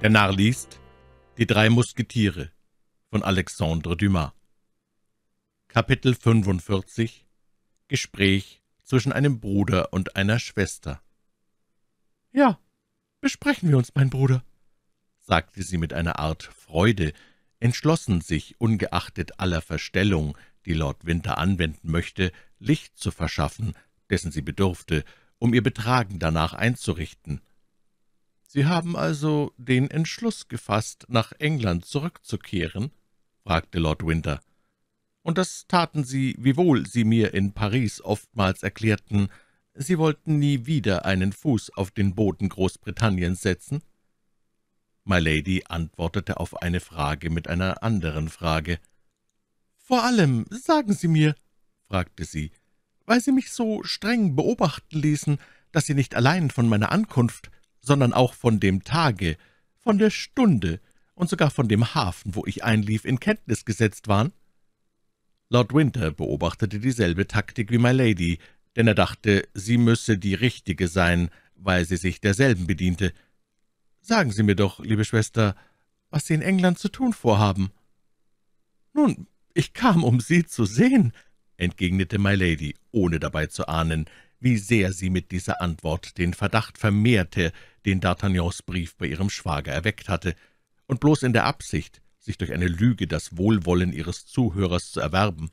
Der Narr liest Die drei Musketiere von Alexandre Dumas Kapitel 45 Gespräch zwischen einem Bruder und einer Schwester »Ja, besprechen wir uns, mein Bruder«, sagte sie mit einer Art Freude, entschlossen sich, ungeachtet aller Verstellung, die Lord Winter anwenden möchte, Licht zu verschaffen, dessen sie bedurfte, um ihr Betragen danach einzurichten. »Sie haben also den Entschluss gefasst, nach England zurückzukehren?« fragte Lord Winter. »Und das taten Sie, wiewohl Sie mir in Paris oftmals erklärten, Sie wollten nie wieder einen Fuß auf den Boden Großbritanniens setzen?« My Lady antwortete auf eine Frage mit einer anderen Frage. »Vor allem, sagen Sie mir«, fragte sie, »weil Sie mich so streng beobachten ließen, dass Sie nicht allein von meiner Ankunft, sondern auch von dem Tage, von der Stunde und sogar von dem Hafen, wo ich einlief, in Kenntnis gesetzt waren? Lord Winter beobachtete dieselbe Taktik wie My Lady, denn er dachte, sie müsse die richtige sein, weil sie sich derselben bediente. »Sagen Sie mir doch, liebe Schwester, was Sie in England zu tun vorhaben.« »Nun, ich kam, um Sie zu sehen«, entgegnete My Lady, ohne dabei zu ahnen, wie sehr sie mit dieser Antwort den Verdacht vermehrte, den D'Artagnans Brief bei ihrem Schwager erweckt hatte, und bloß in der Absicht, sich durch eine Lüge das Wohlwollen ihres Zuhörers zu erwerben.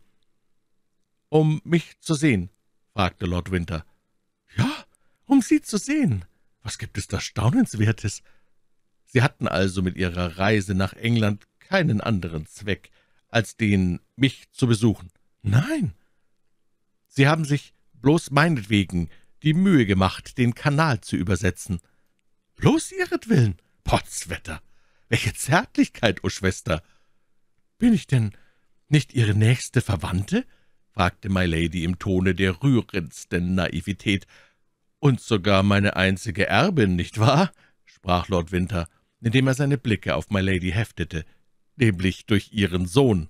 »Um mich zu sehen?« fragte Lord Winter. »Ja, um Sie zu sehen. Was gibt es da Staunenswertes?« Sie hatten also mit ihrer Reise nach England keinen anderen Zweck, als den, mich zu besuchen. »Nein.« »Sie haben sich bloß meinetwegen die Mühe gemacht, den Kanal zu übersetzen.« »Bloß ihretwillen? Potzwetter! Welche Zärtlichkeit, o oh Schwester!« »Bin ich denn nicht Ihre nächste Verwandte?« fragte My Lady im Tone der rührendsten Naivität. »Und sogar meine einzige Erbin, nicht wahr?« sprach Lord Winter, indem er seine Blicke auf My Lady heftete, nämlich durch ihren Sohn.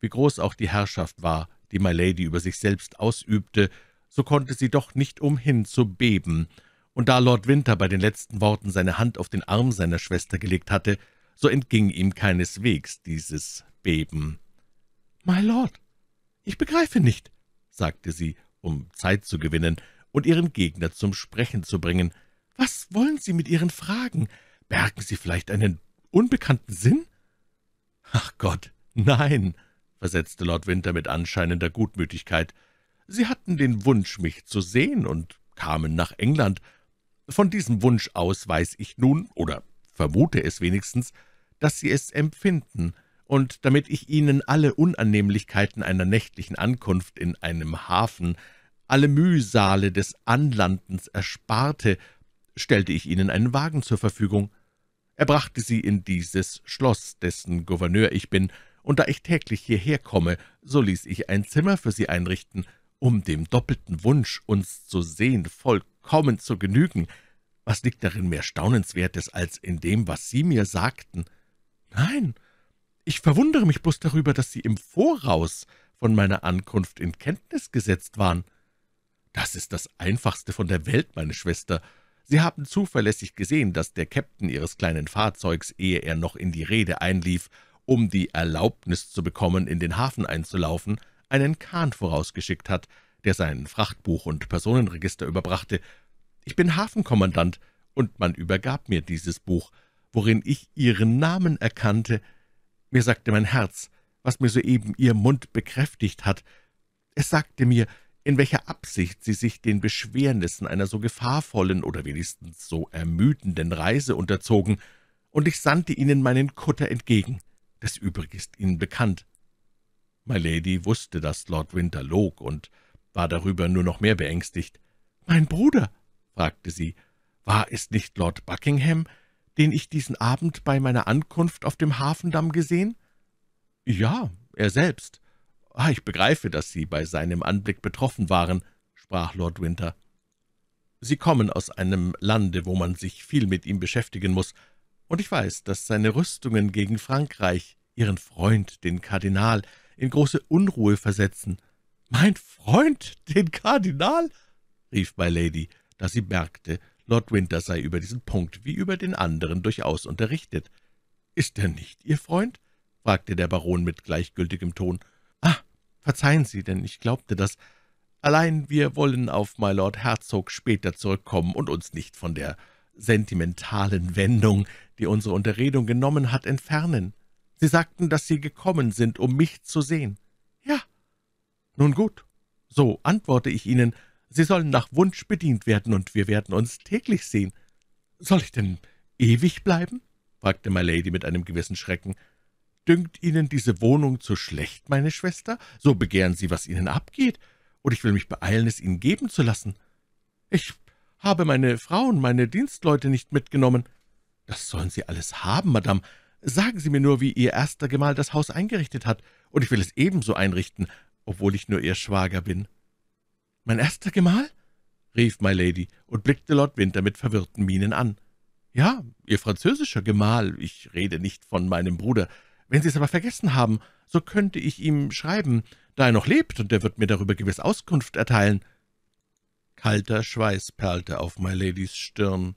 Wie groß auch die Herrschaft war, die My Lady über sich selbst ausübte, so konnte sie doch nicht umhin zu beben, und da Lord Winter bei den letzten Worten seine Hand auf den Arm seiner Schwester gelegt hatte, so entging ihm keineswegs dieses Beben. »My Lord, ich begreife nicht«, sagte sie, um Zeit zu gewinnen und ihren Gegner zum Sprechen zu bringen. »Was wollen Sie mit Ihren Fragen? Bergen Sie vielleicht einen unbekannten Sinn?« »Ach Gott, nein«, versetzte Lord Winter mit anscheinender Gutmütigkeit. »Sie hatten den Wunsch, mich zu sehen, und kamen nach England. Von diesem Wunsch aus weiß ich nun, oder vermute es wenigstens, dass Sie es empfinden, und damit ich Ihnen alle Unannehmlichkeiten einer nächtlichen Ankunft in einem Hafen, alle Mühsale des Anlandens ersparte, stellte ich Ihnen einen Wagen zur Verfügung. Er brachte Sie in dieses Schloss, dessen Gouverneur ich bin, und da ich täglich hierher komme, so ließ ich ein Zimmer für Sie einrichten, um dem doppelten Wunsch, uns zu sehen, vollkommen zu genügen. Was liegt darin mehr Staunenswertes als in dem, was Sie mir sagten? Nein, ich verwundere mich bloß darüber, dass Sie im Voraus von meiner Ankunft in Kenntnis gesetzt waren. Das ist das Einfachste von der Welt, meine Schwester. Sie haben zuverlässig gesehen, dass der Käpt'n Ihres kleinen Fahrzeugs, ehe er noch in die Rede einlief, um die Erlaubnis zu bekommen, in den Hafen einzulaufen, einen Kahn vorausgeschickt hat, der sein Frachtbuch und Personenregister überbrachte. Ich bin Hafenkommandant, und man übergab mir dieses Buch, worin ich ihren Namen erkannte. Mir sagte mein Herz, was mir soeben ihr Mund bekräftigt hat. Es sagte mir, in welcher Absicht sie sich den Beschwernissen einer so gefahrvollen oder wenigstens so ermüdenden Reise unterzogen, und ich sandte ihnen meinen Kutter entgegen das Übrige ist Ihnen bekannt.« My Lady wusste, dass Lord Winter log und war darüber nur noch mehr beängstigt. »Mein Bruder«, fragte sie, »war es nicht Lord Buckingham, den ich diesen Abend bei meiner Ankunft auf dem Hafendamm gesehen?« »Ja, er selbst.« ah, ich begreife, dass Sie bei seinem Anblick betroffen waren«, sprach Lord Winter. »Sie kommen aus einem Lande, wo man sich viel mit ihm beschäftigen muss und ich weiß, dass seine Rüstungen gegen Frankreich Ihren Freund, den Kardinal, in große Unruhe versetzen. »Mein Freund, den Kardinal?« rief My Lady, da sie merkte, Lord Winter sei über diesen Punkt wie über den anderen durchaus unterrichtet. »Ist er nicht Ihr Freund?« fragte der Baron mit gleichgültigem Ton. »Ah, verzeihen Sie, denn ich glaubte das. Allein wir wollen auf My Lord Herzog später zurückkommen und uns nicht von der sentimentalen Wendung, die unsere Unterredung genommen hat, entfernen. Sie sagten, dass Sie gekommen sind, um mich zu sehen. Ja. Nun gut, so antworte ich Ihnen, Sie sollen nach Wunsch bedient werden, und wir werden uns täglich sehen. Soll ich denn ewig bleiben? fragte My Lady mit einem gewissen Schrecken. Dünkt Ihnen diese Wohnung zu schlecht, meine Schwester? So begehren Sie, was Ihnen abgeht, und ich will mich beeilen, es Ihnen geben zu lassen. Ich habe meine Frauen, meine Dienstleute nicht mitgenommen.« »Das sollen Sie alles haben, Madame. Sagen Sie mir nur, wie Ihr erster Gemahl das Haus eingerichtet hat, und ich will es ebenso einrichten, obwohl ich nur Ihr Schwager bin.« »Mein erster Gemahl?« rief My Lady und blickte Lord Winter mit verwirrten Mienen an. »Ja, Ihr französischer Gemahl, ich rede nicht von meinem Bruder. Wenn Sie es aber vergessen haben, so könnte ich ihm schreiben, da er noch lebt, und er wird mir darüber gewiss Auskunft erteilen.« Kalter Schweiß perlte auf My Ladys Stirn.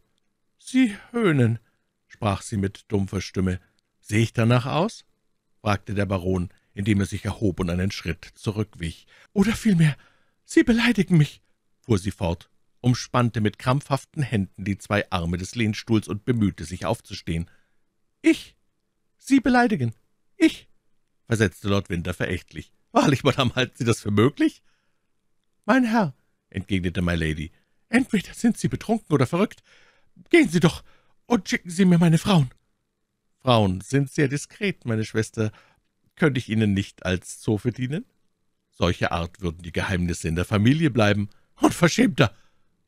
»Sie höhnen«, sprach sie mit dumpfer Stimme. »Sehe ich danach aus?« fragte der Baron, indem er sich erhob und einen Schritt zurückwich. »Oder vielmehr, Sie beleidigen mich«, fuhr sie fort, umspannte mit krampfhaften Händen die zwei Arme des Lehnstuhls und bemühte sich aufzustehen. »Ich? Sie beleidigen? Ich?« versetzte Lord Winter verächtlich. »Wahrlich, Madame, halten Sie das für möglich?« »Mein Herr«, entgegnete My Lady. »Entweder sind Sie betrunken oder verrückt. Gehen Sie doch und schicken Sie mir meine Frauen.« »Frauen sind sehr diskret, meine Schwester. Könnte ich Ihnen nicht als Zofe dienen? »Solche Art würden die Geheimnisse in der Familie bleiben.« »Unverschämter!«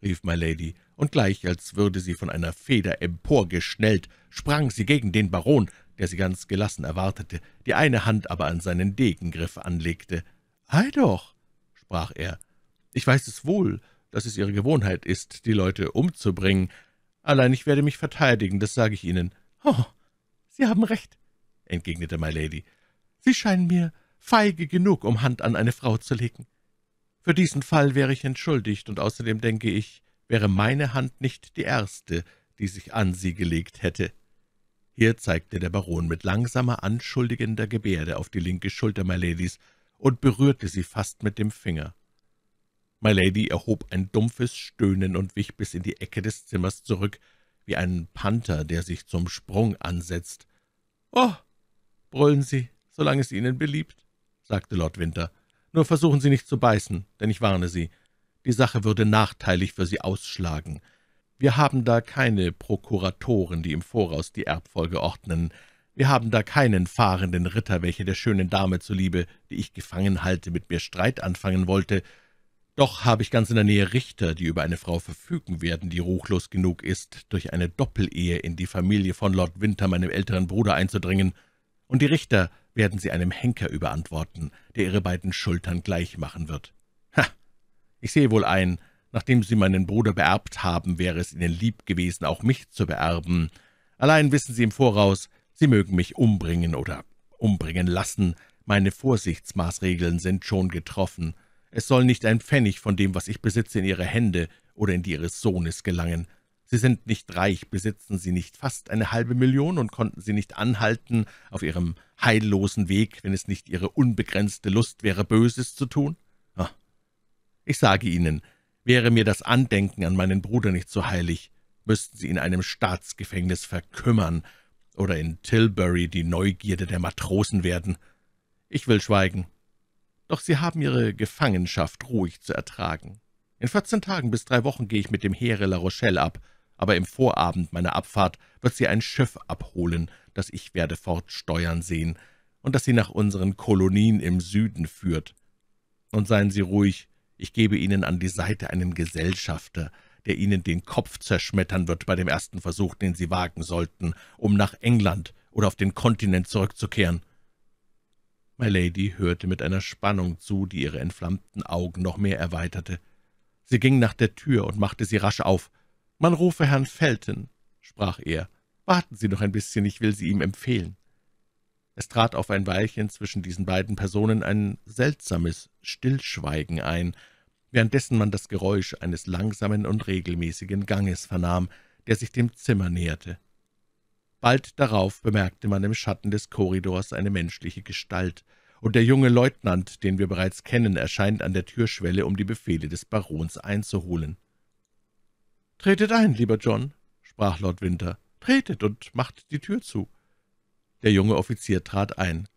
rief My Lady, und gleich, als würde sie von einer Feder emporgeschnellt, sprang sie gegen den Baron, der sie ganz gelassen erwartete, die eine Hand aber an seinen Degengriff anlegte. »Ei doch«, sprach er, ich weiß es wohl, dass es Ihre Gewohnheit ist, die Leute umzubringen. Allein ich werde mich verteidigen, das sage ich Ihnen.« »Oh, Sie haben recht«, entgegnete My Lady. »Sie scheinen mir feige genug, um Hand an eine Frau zu legen. Für diesen Fall wäre ich entschuldigt, und außerdem denke ich, wäre meine Hand nicht die erste, die sich an sie gelegt hätte.« Hier zeigte der Baron mit langsamer, anschuldigender Gebärde auf die linke Schulter My Miladies und berührte sie fast mit dem Finger. My Lady erhob ein dumpfes Stöhnen und wich bis in die Ecke des Zimmers zurück, wie ein Panther, der sich zum Sprung ansetzt. »Oh«, brüllen Sie, solange es Ihnen beliebt«, sagte Lord Winter. »Nur versuchen Sie nicht zu beißen, denn ich warne Sie, die Sache würde nachteilig für Sie ausschlagen. Wir haben da keine Prokuratoren, die im Voraus die Erbfolge ordnen. Wir haben da keinen fahrenden Ritter, welcher der schönen Dame zuliebe, die ich gefangen halte, mit mir Streit anfangen wollte, doch habe ich ganz in der Nähe Richter, die über eine Frau verfügen werden, die ruchlos genug ist, durch eine Doppelehe in die Familie von Lord Winter, meinem älteren Bruder, einzudringen, und die Richter werden sie einem Henker überantworten, der ihre beiden Schultern gleich machen wird. Ha! Ich sehe wohl ein, nachdem sie meinen Bruder beerbt haben, wäre es ihnen lieb gewesen, auch mich zu beerben. Allein wissen sie im Voraus, sie mögen mich umbringen oder umbringen lassen, meine Vorsichtsmaßregeln sind schon getroffen, es soll nicht ein Pfennig von dem, was ich besitze, in ihre Hände oder in die ihres Sohnes gelangen. Sie sind nicht reich, besitzen sie nicht fast eine halbe Million und konnten sie nicht anhalten auf ihrem heillosen Weg, wenn es nicht ihre unbegrenzte Lust wäre, Böses zu tun? Ach. Ich sage Ihnen, wäre mir das Andenken an meinen Bruder nicht so heilig, müssten sie in einem Staatsgefängnis verkümmern oder in Tilbury die Neugierde der Matrosen werden. Ich will schweigen doch sie haben ihre Gefangenschaft ruhig zu ertragen. In vierzehn Tagen bis drei Wochen gehe ich mit dem Heere La Rochelle ab, aber im Vorabend meiner Abfahrt wird sie ein Schiff abholen, das ich werde fortsteuern sehen und das sie nach unseren Kolonien im Süden führt. Und seien Sie ruhig, ich gebe Ihnen an die Seite einen Gesellschafter, der Ihnen den Kopf zerschmettern wird bei dem ersten Versuch, den Sie wagen sollten, um nach England oder auf den Kontinent zurückzukehren. My Lady hörte mit einer Spannung zu, die ihre entflammten Augen noch mehr erweiterte. Sie ging nach der Tür und machte sie rasch auf. »Man rufe Herrn Felton«, sprach er. »Warten Sie noch ein bisschen, ich will Sie ihm empfehlen.« Es trat auf ein Weilchen zwischen diesen beiden Personen ein seltsames Stillschweigen ein, währenddessen man das Geräusch eines langsamen und regelmäßigen Ganges vernahm, der sich dem Zimmer näherte. Bald darauf bemerkte man im Schatten des Korridors eine menschliche Gestalt, und der junge Leutnant, den wir bereits kennen, erscheint an der Türschwelle, um die Befehle des Barons einzuholen. »Tretet ein, lieber John«, sprach Lord Winter, »tretet und macht die Tür zu.« Der junge Offizier trat ein.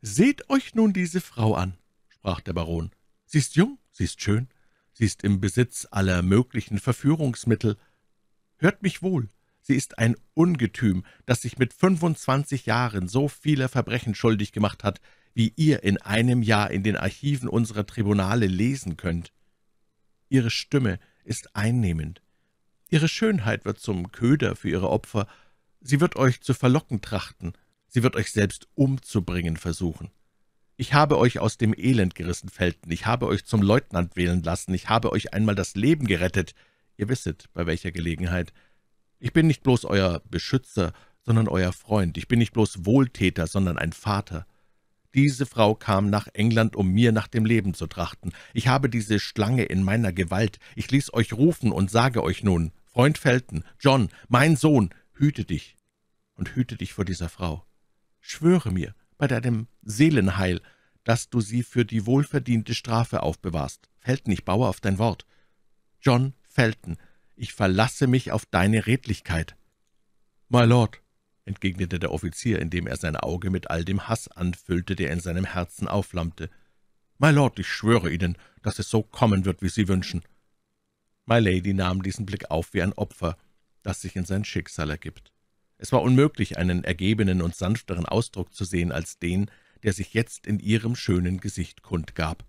»Seht euch nun diese Frau an«, sprach der Baron. »Sie ist jung, sie ist schön, sie ist im Besitz aller möglichen Verführungsmittel. Hört mich wohl, Sie ist ein Ungetüm, das sich mit 25 Jahren so viele Verbrechen schuldig gemacht hat, wie ihr in einem Jahr in den Archiven unserer Tribunale lesen könnt. Ihre Stimme ist einnehmend. Ihre Schönheit wird zum Köder für ihre Opfer. Sie wird euch zu verlocken trachten. Sie wird euch selbst umzubringen versuchen. Ich habe euch aus dem Elend gerissen, Felten. Ich habe euch zum Leutnant wählen lassen. Ich habe euch einmal das Leben gerettet. Ihr wisset, bei welcher Gelegenheit. Ich bin nicht bloß euer Beschützer, sondern euer Freund. Ich bin nicht bloß Wohltäter, sondern ein Vater. Diese Frau kam nach England, um mir nach dem Leben zu trachten. Ich habe diese Schlange in meiner Gewalt. Ich ließ euch rufen und sage euch nun, Freund Felton, John, mein Sohn, hüte dich und hüte dich vor dieser Frau. Schwöre mir bei deinem Seelenheil, dass du sie für die wohlverdiente Strafe aufbewahrst. Felton, ich baue auf dein Wort. John Felton, ich verlasse mich auf deine Redlichkeit.« »My Lord«, entgegnete der Offizier, indem er sein Auge mit all dem Hass anfüllte, der in seinem Herzen aufflammte. »My Lord, ich schwöre Ihnen, dass es so kommen wird, wie Sie wünschen.« My Lady nahm diesen Blick auf wie ein Opfer, das sich in sein Schicksal ergibt. Es war unmöglich, einen ergebenen und sanfteren Ausdruck zu sehen als den, der sich jetzt in ihrem schönen Gesicht kundgab.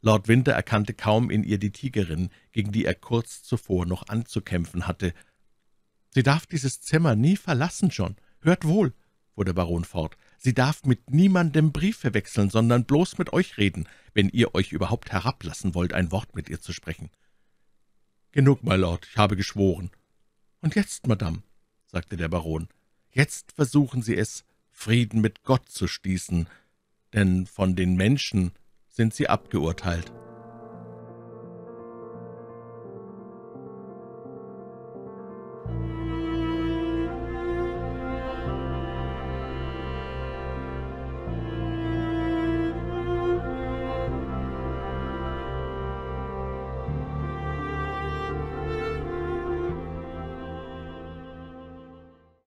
Lord Winter erkannte kaum in ihr die Tigerin, gegen die er kurz zuvor noch anzukämpfen hatte. »Sie darf dieses Zimmer nie verlassen, John. Hört wohl«, fuhr der Baron fort, »sie darf mit niemandem Briefe wechseln, sondern bloß mit euch reden, wenn ihr euch überhaupt herablassen wollt, ein Wort mit ihr zu sprechen.« »Genug, my Lord, ich habe geschworen.« »Und jetzt, Madame«, sagte der Baron, »jetzt versuchen Sie es, Frieden mit Gott zu schließen, denn von den Menschen sind sie abgeurteilt.